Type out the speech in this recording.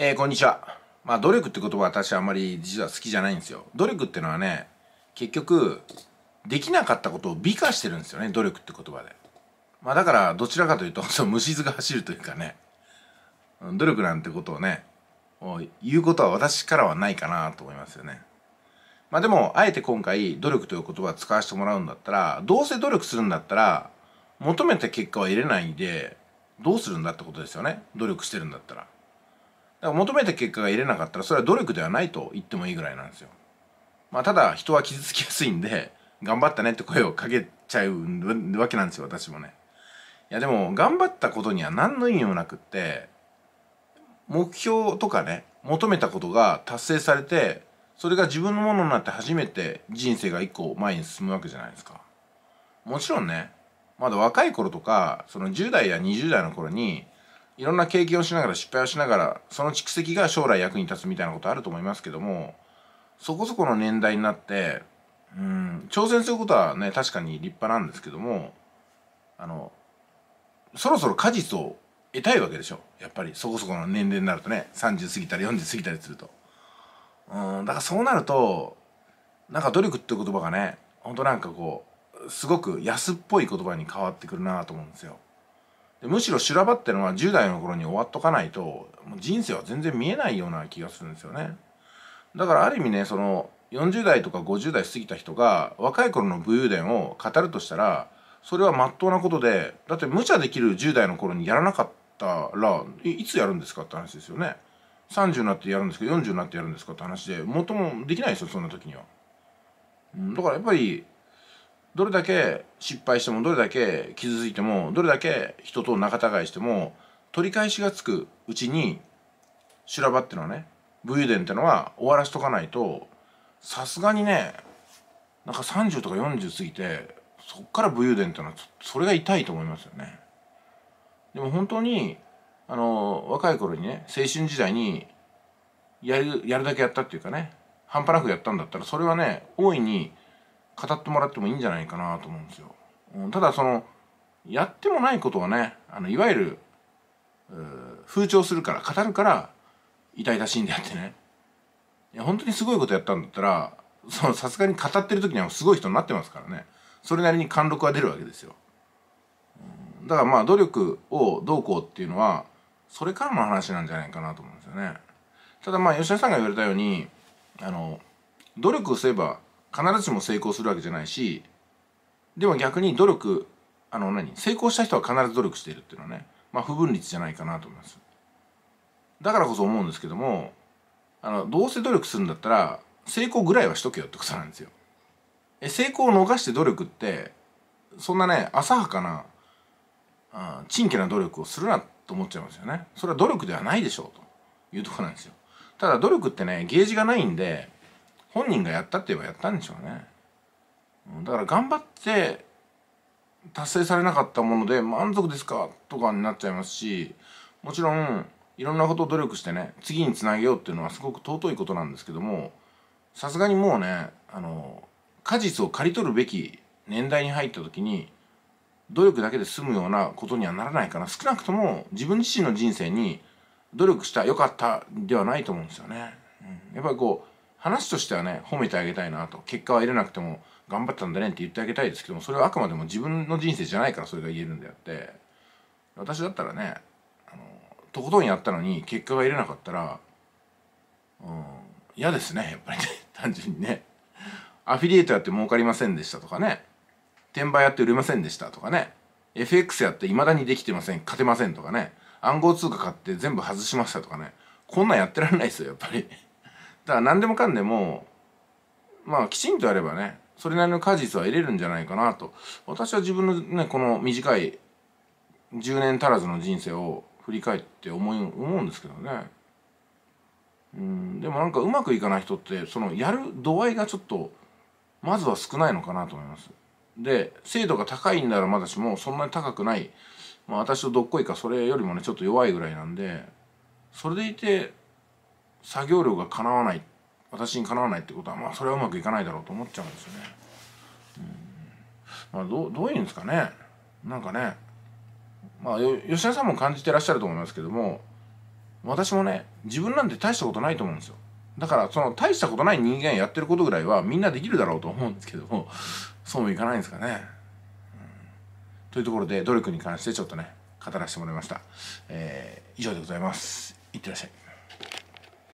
えー、こんにちは。まあ、努力って言葉は私はあんまり実は好きじゃないんですよ。努力ってのはね、結局、できなかったことを美化してるんですよね、努力って言葉で。まあ、だから、どちらかというと、その虫図が走るというかね、努力なんてことをね、言うことは私からはないかなと思いますよね。まあ、でも、あえて今回、努力という言葉を使わせてもらうんだったら、どうせ努力するんだったら、求めた結果は得れないんで、どうするんだってことですよね。努力してるんだったら。だから求めた結果が得れなかったらそれは努力ではないと言ってもいいぐらいなんですよ。まあ、ただ人は傷つきやすいんで頑張ったねって声をかけちゃうわけなんですよ私もね。いやでも頑張ったことには何の意味もなくって目標とかね求めたことが達成されてそれが自分のものになって初めて人生が一個前に進むわけじゃないですか。もちろんねまだ若い頃とかその10代や20代の頃にいろんな経験をしながら失敗をしながらその蓄積が将来役に立つみたいなことあると思いますけどもそこそこの年代になってうん挑戦することはね確かに立派なんですけどもあのそろそろ果実を得たいわけでしょやっぱりそこそこの年齢になるとね30過ぎたり40過ぎたりするとうんだからそうなるとなんか努力っていう言葉がねほんとなんかこうすごく安っぽい言葉に変わってくるなと思うんですよむしろ修羅場ってのは10代の頃に終わっとかないともう人生は全然見えないような気がするんですよねだからある意味ねその40代とか50代過ぎた人が若い頃の武勇伝を語るとしたらそれは真っ当なことでだって無茶できる10代の頃にやらなかったらいつやるんですかって話ですよね30になってやるんですけど40になってやるんですかって話でもともできないですよそんな時にはだからやっぱりどれだけ失敗してもどれだけ傷ついてもどれだけ人と仲違いしても取り返しがつくうちに修羅場ってのはね武勇伝ってのは終わらしとかないとさすがにねなんか30とか40過ぎてそっから武勇伝ってのはそれが痛いと思いますよね。でも本当にあの若い頃にね青春時代にやるやるだけやったっていうかね半端なくやったんだったらそれはね大いに語ってもらってもいいんじゃないかなと思うんですよ。うん、ただそのやってもないことはねあのいわゆる風潮するから語るから痛々しいんであってねいや本当にすごいことやったんだったらさすがに語ってる時にはすごい人になってますからねそれなりに貫禄は出るわけですよ。うん、だからまあ努力をどうこうっていうのはそれからの話なんじゃないかなと思うんですよね。ただまあ吉田さんが言われたようにあの努力をすれば必ずしも成功するわけじゃないしでも逆に努力あの何成功した人は必ず努力しているっていうのはね、まあ、不分率じゃないかなと思います。だからこそ思うんですけどもあのどうせ努力するんだったら成功ぐらいはしとけよってことなんですよ。え成功を逃して努力ってそんなね浅はかなあ珍奇な努力をするなと思っちゃいますよね。それは努力ではないでしょうというとこなんですよ。ただ努力ってねゲージがないんで本人がやったって言えばやったんでしょうね。だから頑張って達成されなかったもので満足ですかとかになっちゃいますしもちろんいろんなことを努力してね次につなげようっていうのはすごく尊いことなんですけどもさすがにもうねあの果実を刈り取るべき年代に入った時に努力だけで済むようなことにはならないかな少なくとも自分自身の人生に努力した良かったではないと思うんですよね。うん、やっぱりこう話としてはね褒めてあげたいなと結果は得れなくても頑張ったんだねって言ってあげたいですけどもそれはあくまでも自分の人生じゃないからそれが言えるんであって私だったらねあのとことんやったのに結果が得れなかったら、うん、嫌ですねやっぱりね 単純にねアフィリエイトやって儲かりませんでしたとかね転売やって売れませんでしたとかね FX やって未だにできてません勝てませんとかね暗号通貨買って全部外しましたとかねこんなんやってらんないですよやっぱり。だから何でもかんでもまあきちんとやればねそれなりの果実は得れるんじゃないかなと私は自分のねこの短い10年足らずの人生を振り返って思い思うんですけどねうんでもなんかうまくいかない人ってそのやる度合いがちょっとまずは少ないのかなと思いますで精度が高いんならまだしもそんなに高くない、まあ、私とどっこいかそれよりもねちょっと弱いぐらいなんでそれでいて作業量がかなわない私にかなわないってことはまあそれはうまくいかないだろうと思っちゃうんですよね。うんまあ、どどういうんですかねなんかねまあ吉田さんも感じてらっしゃると思いますけども私もね自分なんて大したことないと思うんですよ。だからその大したことない人間やってることぐらいはみんなできるだろうと思うんですけどもそうもいかないんですかね。うん、というところで努力に関してちょっとね語らせてもらいました。えー、以上でございます。いってらっしゃい。